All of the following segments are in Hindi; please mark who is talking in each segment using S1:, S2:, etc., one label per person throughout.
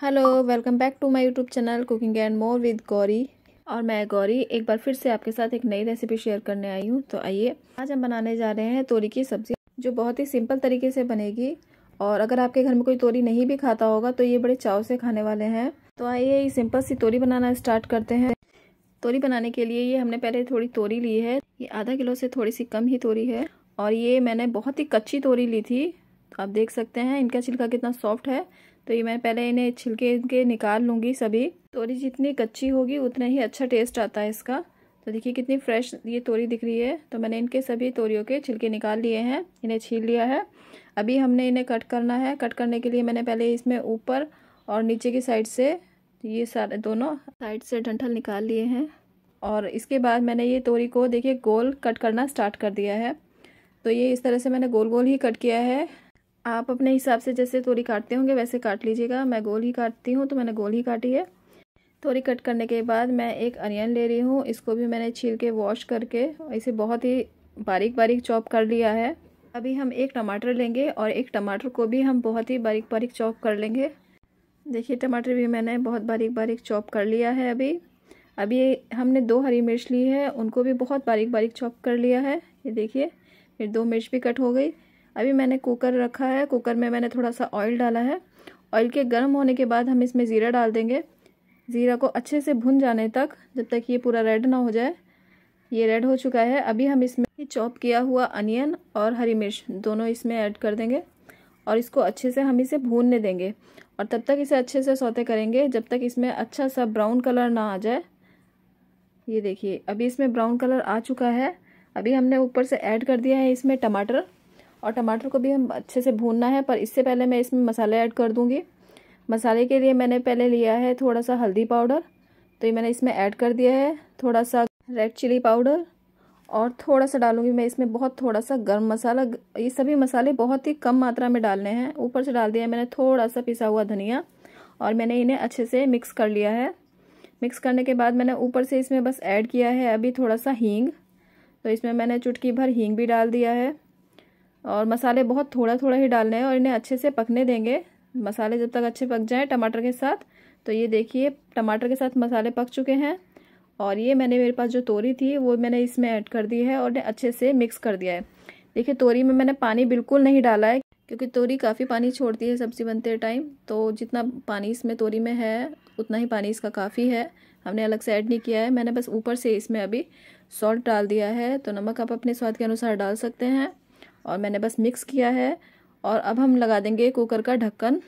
S1: hello welcome back to my YouTube channel cooking and more with Gauri और मैं गौरी एक बार फिर से आपके साथ एक नई रेसिपी शेयर करने आई हूँ तो आइए आज हम बनाने जा रहे हैं तोरी की सब्ज़ी जो बहुत ही सिंपल तरीके से बनेगी और अगर आपके घर में कोई तोरी नहीं भी खाता होगा तो ये बड़े चाव से खाने वाले हैं तो आइए ये सिंपल सी तोरी बनाना स्टार्ट करते हैं तोरी बनाने के लिए ये हमने पहले थोड़ी तोरी ली है ये आधा किलो से थोड़ी सी कम ही तोरी है और ये मैंने बहुत ही कच्ची तोरी ली थी तो आप देख सकते हैं इनका छिलका कितना सॉफ्ट है तो ये मैं पहले इन्हें छिलके इनके निकाल लूँगी सभी तोरी जितनी कच्ची होगी उतना ही अच्छा टेस्ट आता है इसका तो देखिए कितनी फ्रेश ये तोरी दिख रही है तो मैंने इनके सभी तोरियों के छिलके निकाल लिए हैं इन्हें छील लिया है अभी हमने इन्हें कट करना है कट करने के लिए मैंने पहले इसमें ऊपर और नीचे की साइड से ये सारे दोनों साइड से डंठल निकाल लिए हैं और इसके बाद मैंने ये तोरी को देखिए गोल कट करना स्टार्ट कर दिया है तो ये इस तरह से मैंने गोल गोल ही कट किया है आप अपने हिसाब से जैसे तोरी काटते होंगे वैसे काट लीजिएगा मैं गोल ही काटती हूँ तो मैंने गोल ही काटी है तोरी कट करने के बाद मैं एक अनियन ले रही हूँ इसको भी मैंने छील के वॉश करके इसे बहुत ही बारीक बारीक चॉप कर लिया है अभी हम एक टमाटर लेंगे और एक टमाटर को भी हम बहुत ही बारीक बारीक चॉप कर लेंगे देखिए टमाटर भी मैंने बहुत बारीक बारीक चॉप कर लिया है अभी अभी हमने दो हरी मिर्च ली है उनको भी बहुत बारीक बारीक चॉप कर लिया है ये देखिए फिर दो मिर्च भी कट हो गई अभी मैंने कुकर रखा है कुकर में मैंने थोड़ा सा ऑयल डाला है ऑयल के गर्म होने के बाद हम इसमें ज़ीरा डाल देंगे ज़ीरा को अच्छे से भुन जाने तक जब तक ये पूरा रेड ना हो जाए ये रेड हो चुका है अभी हम इसमें चॉप किया हुआ अनियन और हरी मिर्च दोनों इसमें ऐड कर देंगे और इसको अच्छे से हम इसे भूनने देंगे और तब तक इसे अच्छे से सौते करेंगे जब तक इसमें अच्छा सा ब्राउन कलर ना आ जाए ये देखिए अभी इसमें ब्राउन कलर आ चुका है अभी हमने ऊपर से ऐड कर दिया है इसमें टमाटर और टमाटर को भी हम अच्छे से भूनना है पर इससे पहले मैं इसमें मसाले ऐड कर दूँगी मसाले के लिए मैंने पहले लिया है थोड़ा सा हल्दी पाउडर तो ये मैंने इसमें ऐड कर दिया है थोड़ा सा रेड चिली पाउडर और थोड़ा सा डालूंगी मैं इसमें बहुत थोड़ा सा गर्म मसाला ये सभी मसाले बहुत ही कम मात्रा में डालने हैं ऊपर से डाल दिया है मैंने थोड़ा सा पिसा हुआ धनिया और मैंने इन्हें अच्छे से मिक्स कर लिया है मिक्स करने के बाद मैंने ऊपर से इसमें बस ऐड किया है अभी थोड़ा सा हींग तो इसमें मैंने चुटकी भर हींग भी डाल दिया है और मसाले बहुत थोड़ा थोड़ा ही डालने हैं और इन्हें अच्छे से पकने देंगे मसाले जब तक अच्छे पक जाएं टमाटर के साथ तो ये देखिए टमाटर के साथ मसाले पक चुके हैं और ये मैंने मेरे पास जो तोरी थी वो मैंने इसमें ऐड कर दी है और अच्छे से मिक्स कर दिया है देखिए तोरी में मैंने पानी बिल्कुल नहीं डाला है क्योंकि तोरी काफ़ी पानी छोड़ती है सब्ज़ी बनते टाइम तो जितना पानी इसमें तोरी में है उतना ही पानी इसका काफ़ी है हमने अलग से ऐड नहीं किया है मैंने बस ऊपर से इसमें अभी सॉल्ट डाल दिया है तो नमक आप अपने स्वाद के अनुसार डाल सकते हैं और मैंने बस मिक्स किया है और अब हम लगा देंगे कुकर का ढक्कन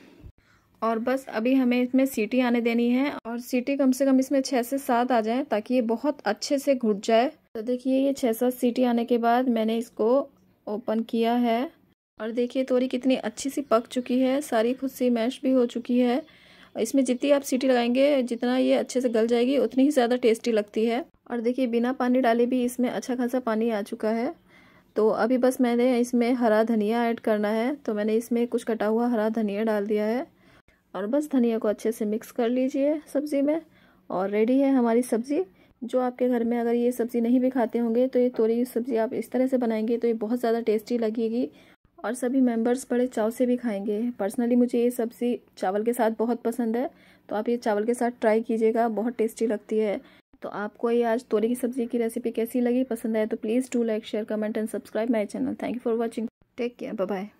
S1: और बस अभी हमें इसमें सीटी आने देनी है और सीटी कम से कम इसमें छः से सात आ जाए ताकि ये बहुत अच्छे से घुट जाए तो देखिए ये छः सात सीटी आने के बाद मैंने इसको ओपन किया है और देखिए तोरी कितनी अच्छी सी पक चुकी है सारी खुद सी मैश भी हो चुकी है इसमें जितनी आप सीटी लगाएंगे जितना ये अच्छे से गल जाएगी उतनी ही ज़्यादा टेस्टी लगती है और देखिए बिना पानी डाले भी इसमें अच्छा खासा पानी आ चुका है तो अभी बस मैंने इसमें हरा धनिया ऐड करना है तो मैंने इसमें कुछ कटा हुआ हरा धनिया डाल दिया है और बस धनिया को अच्छे से मिक्स कर लीजिए सब्ज़ी में और रेडी है हमारी सब्ज़ी जो आपके घर में अगर ये सब्ज़ी नहीं भी खाते होंगे तो ये तोरी सब्ज़ी आप इस तरह से बनाएंगे तो ये बहुत ज़्यादा टेस्टी लगेगी और सभी मेंबर्स बड़े चाव से भी खाएंगे पर्सनली मुझे ये सब्ज़ी चावल के साथ बहुत पसंद है तो आप ये चावल के साथ ट्राई कीजिएगा बहुत टेस्टी लगती है तो आपको ये आज तोरी की सब्जी की रेसिपी कैसी लगी पसंद आए तो please do like share comment and subscribe my channel thank you for watching take care bye